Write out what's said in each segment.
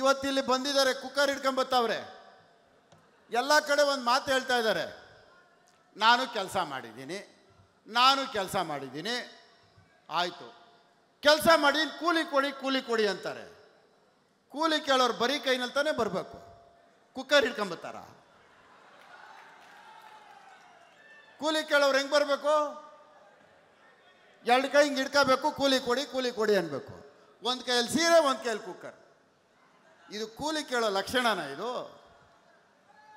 ಇವತ್ತಿಲ್ಲಿ ಬಂದಿದ್ದಾರೆ ಕುಕ್ಕರ್ ಹಿಡ್ಕೊಂಬತ್ತವ್ರೆ ಎಲ್ಲ ಕಡೆ ಒಂದು ಮಾತು ಹೇಳ್ತಾ ಇದ್ದಾರೆ ನಾನು ಕೆಲಸ ಮಾಡಿದ್ದೀನಿ ನಾನು ಕೆಲಸ ಮಾಡಿದ್ದೀನಿ ಆಯಿತು ಕೆಲಸ ಮಾಡಿ ಕೂಲಿ ಕೊಡಿ ಕೂಲಿ ಕೊಡಿ ಅಂತಾರೆ ಕೂಲಿ ಕೇಳೋರು ಬರೀ ಕೈನಲ್ಲಿ ತಾನೇ ಬರಬೇಕು ಕುಕ್ಕರ್ ಹಿಡ್ಕೊಂಬತ್ತಾರ ಕೂಲಿ ಕೇಳೋರು ಹೆಂಗೆ ಬರಬೇಕು ಎರಡು ಕೈ ಹಿಂಗೆ ಹಿಡ್ಕೋಬೇಕು ಕೂಲಿ ಕೊಡಿ ಕೂಲಿ ಕೊಡಿ ಅನ್ಬೇಕು ಒಂದು ಕೈಯಲ್ಲಿ ಸೀರೆ ಒಂದು ಕೈಯಲ್ಲಿ ಕುಕ್ಕರ್ ಇದು ಕೂಲಿ ಕೇಳೋ ಲಕ್ಷಣನ ಇದು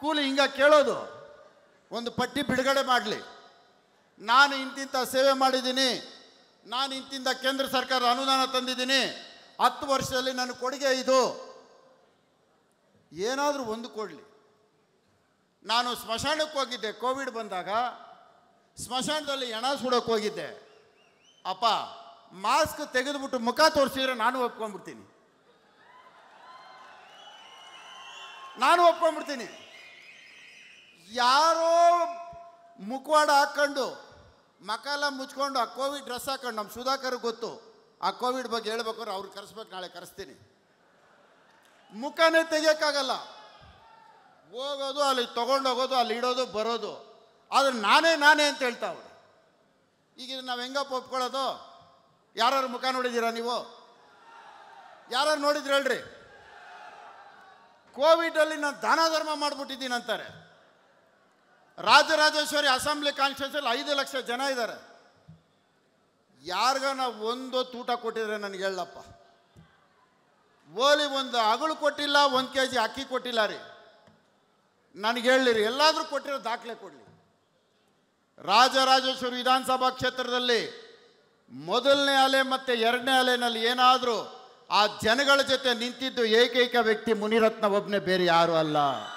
ಕೂಲಿ ಹಿಂಗ ಕೇಳೋದು ಒಂದು ಪಟ್ಟಿ ಬಿಡುಗಡೆ ಮಾಡಲಿ ನಾನು ಇಂತಿಂತ ಸೇವೆ ಮಾಡಿದ್ದೀನಿ ನಾನು ಇಂತಿಂತ ಕೇಂದ್ರ ಸರ್ಕಾರ ಅನುದಾನ ತಂದಿದ್ದೀನಿ ಹತ್ತು ವರ್ಷದಲ್ಲಿ ನನ್ನ ಕೊಡುಗೆ ಇದು ಏನಾದರೂ ಒಂದು ಕೊಡಲಿ ನಾನು ಸ್ಮಶಾನಕ್ಕೆ ಹೋಗಿದ್ದೆ ಕೋವಿಡ್ ಬಂದಾಗ ಸ್ಮಶಾನದಲ್ಲಿ ಎಣ ಸುಡೋಕೆ ಹೋಗಿದ್ದೆ ಅಪ್ಪ ಮಾಸ್ಕ್ ತೆಗೆದುಬಿಟ್ಟು ಮುಖ ತೋರಿಸಿದ್ರೆ ನಾನು ಒಪ್ಕೊಂಡ್ಬಿಡ್ತೀನಿ ನಾನು ಒಪ್ಕೊಂಡ್ಬಿಡ್ತೀನಿ ಯಾರೋ ಮುಖವಾಡ ಹಾಕ್ಕೊಂಡು ಮಕಾಲ ಮುಚ್ಕೊಂಡು ಆ ಕೋವಿಡ್ ಡ್ರೆಸ್ ಹಾಕೊಂಡು ನಮ್ಮ ಸುಧಾಕರ್ ಗೊತ್ತು ಆ ಕೋವಿಡ್ ಬಗ್ಗೆ ಹೇಳ್ಬೇಕಾದ್ರೆ ಅವ್ರು ಕರೆಸ್ಬೇಕು ನಾಳೆ ಕರೆಸ್ತೀನಿ ಮುಖನೇ ತೆಗಿಯೋಕ್ಕಾಗಲ್ಲ ಹೋಗೋದು ಅಲ್ಲಿ ತೊಗೊಂಡೋಗೋದು ಅಲ್ಲಿ ಇಡೋದು ಬರೋದು ಆದರೆ ನಾನೇ ನಾನೇ ಅಂತ ಹೇಳ್ತಾ ಅವ್ರು ಈಗ ನಾವು ಹೆಂಗಪ್ಪ ಒಪ್ಕೊಳ್ಳೋದು ಯಾರು ಮುಖ ನೋಡಿದ್ದೀರಾ ನೀವು ಯಾರು ನೋಡಿದ್ರಿ ಹೇಳ್ರಿ ಕೋವಿಡಲ್ಲಿ ನಾನು ದಾನ ಧರ್ಮ ಮಾಡಿಬಿಟ್ಟಿದ್ದೀನಿ ಅಂತಾರೆ ರಾಜರಾಜೇಶ್ವರಿ ಅಸೆಂಬ್ಲಿ ಕಾನ್ಸ್ಟಿಟ್ಯೂನ್ಸಿಯಲ್ಲಿ ಐದು ಲಕ್ಷ ಜನ ಇದ್ದಾರೆ ಯಾರಿಗ ನಾವು ಒಂದು ತೂಟ ಕೊಟ್ಟಿದ್ರೆ ನನಗೆ ಹೇಳಪ್ಪ ಓಲಿ ಒಂದು ಅಗಳು ಕೊಟ್ಟಿಲ್ಲ ಒಂದು ಕೆ ಜಿ ಅಕ್ಕಿ ಕೊಟ್ಟಿಲ್ಲ ರೀ ನನಗೆ ಹೇಳಿರಿ ಎಲ್ಲಾದರೂ ಕೊಟ್ಟಿರೋ ದಾಖಲೆ ಕೊಡಲಿ ರಾಜರಾಜೇಶ್ವರಿ ವಿಧಾನಸಭಾ ಕ್ಷೇತ್ರದಲ್ಲಿ ಮೊದಲನೇ ಅಲೆ ಮತ್ತು ಎರಡನೇ ಅಲೆನಲ್ಲಿ ಏನಾದರೂ ಆ ಜನಗಳ ಜೊತೆ ನಿಂತಿದ್ದು ಏಕೈಕ ವ್ಯಕ್ತಿ ಮುನಿರತ್ನ ಒಬ್ಬನೇ ಬೇರೆ ಯಾರು ಅಲ್ಲ